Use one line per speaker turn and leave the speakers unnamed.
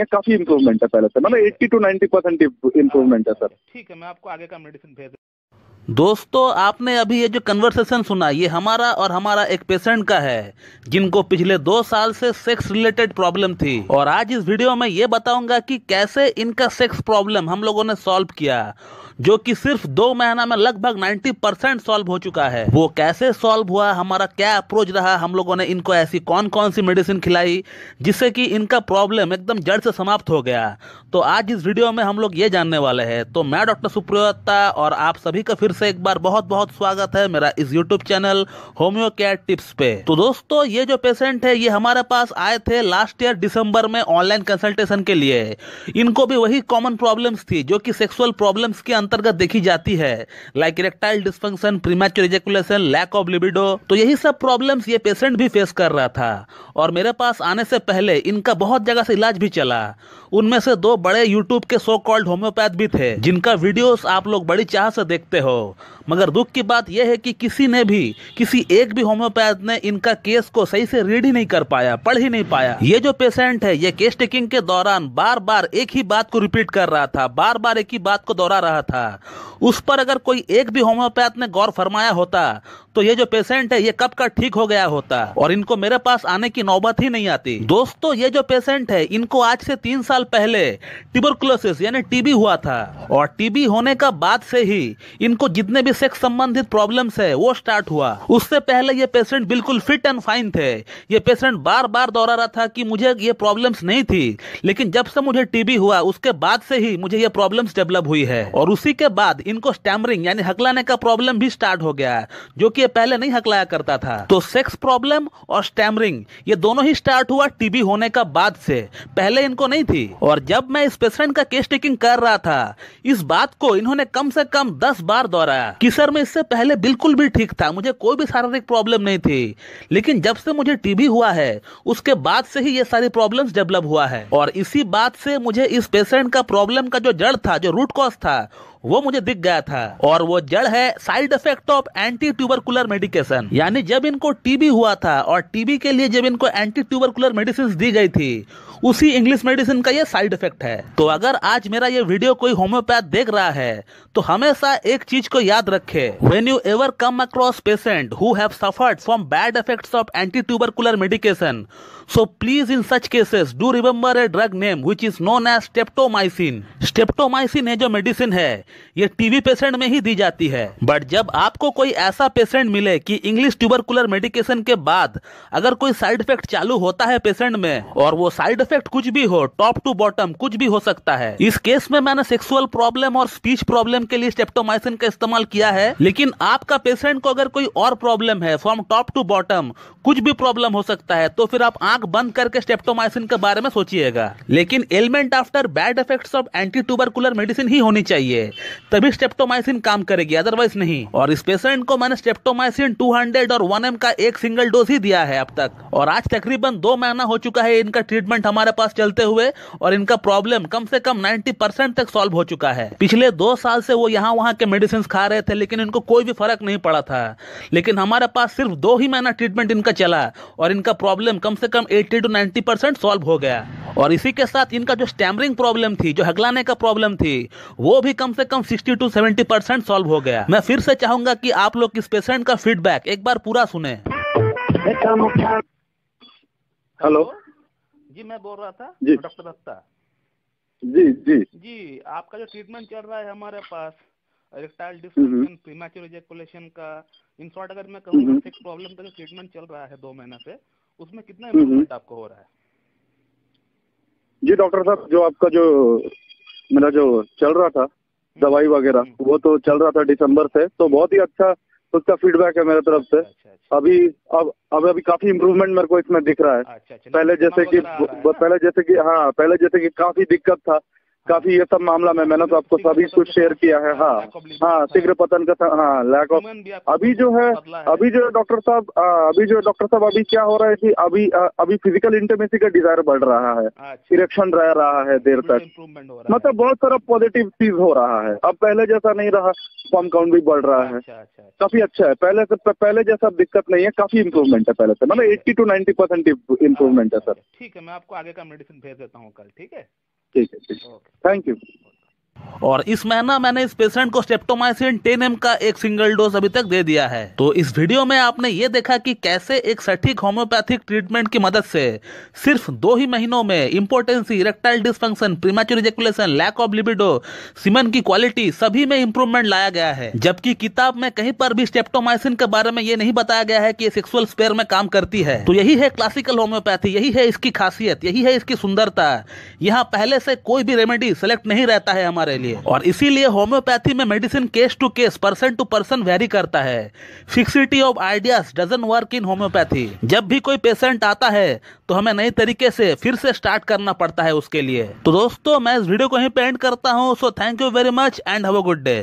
या काफी इम्प्रूवमेंट है पहले से मतलब eighty to ninety percent improvement है सर
ठीक है मैं आपको आगे का मेडिसिन भेज दोस्तों आपने अभी ये जो कन्वर्सेशन सुना ये हमारा और हमारा एक पेशेंट का है जिनको पिछले दो साल से सेक्स रिलेटेड प्रॉब्लम थी और आज इस वीडियो में ये बताऊंगा कि कैसे इनका सेक्स प्रॉब्लम हम लोगों ने सॉल्व किया जो कि सिर्फ दो महीना में लगभग 90 परसेंट सॉल्व हो चुका है वो कैसे सॉल्व हुआ हमारा क्या अप्रोच रहा हम लोगों ने इनको ऐसी कौन कौन सी मेडिसिन खिलाई जिससे कि इनका प्रॉब्लम एकदम जड़ से समाप्त हो गया तो आज इस वीडियो में हम लोग ये जानने वाले हैं तो मैं डॉक्टर सुप्रियोता और आप सभी का फिर से एक बार बहुत बहुत स्वागत है मेरा इस YouTube channel homeo care tips पे तो दोस्तों ये जो पेशेंट है ये हमारे पास आए थे लास्ट ईयर दिसंबर में ऑनलाइन कंसल्टेशन के लिए इनको भी वही कॉमन प्रॉब्लम्स थी जो कि सेक्सुअल प्रॉब्लम्स के अंदर अंतर्गत देखी जाती है like erectile dysfunction premature ejaculation lack of libido तो यही सब प्रॉब्लम्स ये पेशेंट भी फेस कर रहा था और मेरे पास आने से पहले इनका बहुत जगह से इलाज भी चला उनमें से दो बड़े यूट्यूब के सो कॉल्ड होम्योपैथ भी थे जिनका वीडियोस आप लोग बड़ी चाह से देखते हो मगर दुख की बात यह है कि किसी ने भी किसी एक भी होम्योपैथ ने इनका केस को सही से रीड ही नहीं कर पाया पढ़ ही नहीं पाया ये जो पेशेंट है ये केस टेकिंग के दौरान बार बार एक ही बात को रिपीट कर रहा था बार बार एक ही बात को दोहरा रहा था था उस पर अगर कोई एक भी होम्योपैथ ने गौर फरमाया होता तो ये जो पेशेंट है ये कब का ठीक हो गया होता और इनको मेरे पास आने की नौबत ही नहीं आती दोस्तों ये जो पेशेंट है इनको आज से तीन साल पहले ट्यूबरकुलोसिस यानी टीबी हुआ था और टीबी होने का बाद से ही इनको जितने भी सेक्स संबंधित प्रॉब्लम है वो स्टार्ट हुआ उससे पहले ये पेशेंट बिल्कुल फिट एंड फाइन थे ये पेशेंट बार बार दोहरा रहा था कि मुझे ये प्रॉब्लम नहीं थी लेकिन जब से मुझे टीबी हुआ उसके बाद से ही मुझे ये प्रॉब्लम डेवलप हुई है और उसी के बाद इनको स्टैमरिंग यानी हकलाने का प्रॉब्लम भी स्टार्ट हो गया जो कि ये पहले नहीं हकलाया करता था तो सेक्स प्रॉब्लम और स्टैमरिंग ये दोनों ही स्टार्ट हुआ टीबी होने का बाद से पहले इनको नहीं थी और जब मैं इस पेशेंट का केस टेकिंग कर रहा था इस बात को इन्होंने कम से कम दस बार दोहराया कि सर मैं इससे पहले बिल्कुल भी ठीक था मुझे कोई भी शारीरिक प्रॉब्लम नहीं थी लेकिन जब से मुझे टीबी हुआ है उसके बाद से ही ये सारी प्रॉब्लम डेवलप हुआ है और इसी बात से मुझे इस पेशेंट का प्रॉब्लम का जो जड़ था जो रूट कॉज था वो मुझे दिख गया था और वो जड़ है side effect of anti tubercul tubercular medication यानी जब इनको टीबी हुआ था और टीबी के लिए जब इनको एंटी ट्यूबरकुलर मेडिसिन दी गई थी उसी इंग्लिश मेडिसिन का ये साइड इफेक्ट है तो अगर आज मेरा ये वीडियो कोई होम्योपैथ देख रहा है तो हमेशा एक चीज को याद रखे when you ever come across patient who have suffered from bad effects of anti tubercular medication so please in such cases do remember a drug name which is known as streptomycin streptomycin है जो medicine है ये TB patient में ही दी जाती है but जब आपको कोई ऐसा पेशेंट स्टेटमेंट मिले कि इंग्लिश ट्यूबरकुलर मेडिकेशन के बाद अगर कोई साइड इफेक्ट चालू होता है पेशेंट में और वो साइड इफेक्ट कुछ भी हो टॉप टू बॉटम कुछ भी हो सकता है इस केस में मैंने सेक्सुअल प्रॉब्लम और स्पीच प्रॉब्लम के लिए स्टेप्टोमाइसिन का इस्तेमाल किया है लेकिन आपका पेशेंट को अगर कोई और प्रॉब्लम है फ्रॉम टॉप टू बॉटम कुछ भी प्रॉब्लम हो सकता है तो फिर आप आंख बंद करके स्टेप्टोमाइसिन के बारे में सोचिएगा लेकिन element after bad effect of anti tubercular medicine ही होनी चाहिए तभी स्टेप्टोमाइसिन काम करेगी अदरवाइज नहीं और इस पेशेंट को मैंने स्टेप्टो एक्टोमाइसिन 200 और 1M का एक सिंगल डोज ही दिया है अब तक और आज तकरीबन दो महीना हो चुका है इनका ट्रीटमेंट हमारे पास चलते हुए और इनका प्रॉब्लम कम से कम 90 परसेंट तक सॉल्व हो चुका है पिछले दो साल से वो यहाँ वहाँ के मेडिसिन खा रहे थे लेकिन इनको कोई भी फर्क नहीं पड़ा था लेकिन हमारे पास सिर्फ दो ही महीना ट्रीटमेंट इनका चला और इनका प्रॉब्लम कम से कम एट्टी टू नाइन्टी सॉल्व हो गया और इसी के साथ इनका जो स्टैमरिंग प्रॉब्लम थी जो हगलाने का प्रॉब्लम थी वो भी कम से कम 60 टू 70 परसेंट सॉल्व हो गया मैं फिर से चाहूंगा कि आप लोग इस पेशेंट का फीडबैक एक बार पूरा सुने हेलो जी मैं बोल रहा था डॉक्टर दत्ता जी जी जी आपका जो ट्रीटमेंट चल रहा है हमारे पास रिक्टाइल डिस्फंक्शन प्रीमैच्योर इजेकुलेशन का इन शॉर्ट अगर मैं कहूँ प्रॉब्लम हम्म, हम्म। का जो ट्रीटमेंट चल रहा है दो महीना से उसमें कितना इम्प्रूवमेंट हम्म, आपको हो रहा है
जी डॉक्टर साहब जो आपका जो मेरा जो चल रहा था दवाई वगैरह हम्म। वो तो चल रहा था दिसंबर से तो बहुत ही अच्छा उसका फीडबैक है मेरे तरफ से अच्छा, अच्छा। अभी अब अब अभी काफी इम्प्रूवमेंट मेरे को इसमें दिख रहा है अच्छा, पहले जैसे कि पहले जैसे कि हाँ पहले जैसे कि काफी दिक्कत था काफी ये सब मामला में मैंने तो आपको सभी कुछ शेयर किया है हाँ हाँ शीघ्र पतन का हाँ लैक ऑफ अभी जो है अभी जो डॉक्टर साहब अभी जो डॉक्टर साहब अभी क्या हो रहा है कि अभी अभी फिजिकल इंटरमेसी का डिजायर बढ़ रहा है इरेक्शन अच्छा। रह रहा है देर तक मतलब बहुत सारा पॉजिटिव चीज हो रहा है अब पहले जैसा नहीं रहा फॉर्म काउंट भी बढ़ रहा है अच्छा, अच्छा, काफी अच्छा है पहले से पहले जैसा दिक्कत नहीं है काफी इम्प्रूवमेंट है पहले से मतलब eighty to ninety percent improvement है सर हाँ,
ठीक है मैं आपको आगे का मेडिसिन भेज देता हूँ कल ठीक है ठीक है ठीक थैंक यू और इस महीना मैंने इस पेशेंट को स्टेप्टोमाइसिन 10 एम का एक सिंगल डोज अभी तक दे दिया है तो इस वीडियो में आपने ये देखा कि कैसे एक सटीक होम्योपैथिक ट्रीटमेंट की मदद से सिर्फ दो ही महीनों में impotency erectile dysfunction premature ejaculation lack of libido semen की क्वालिटी सभी में इम्प्रूवमेंट लाया गया है जबकि किताब में कहीं पर भी स्टेप्टोमाइसिन के बारे में ये नहीं बताया गया है कि सेक्सुअल स्पेयर में काम करती है तो यही है क्लासिकल होम्योपैथी यही है इसकी खासियत यही है इसकी सुंदरता यहाँ पहले से कोई भी रेमेडी सेलेक्ट नहीं रहता है हमारे हमारे लिए और इसीलिए होम्योपैथी में medicine case to case person to person vary करता है fixity of ideas doesn't work in homeopathy जब भी कोई पेशेंट आता है तो हमें नए तरीके से फिर से स्टार्ट करना पड़ता है उसके लिए तो दोस्तों मैं इस वीडियो को यहीं पेंट करता हूँ so thank you very much and have a good day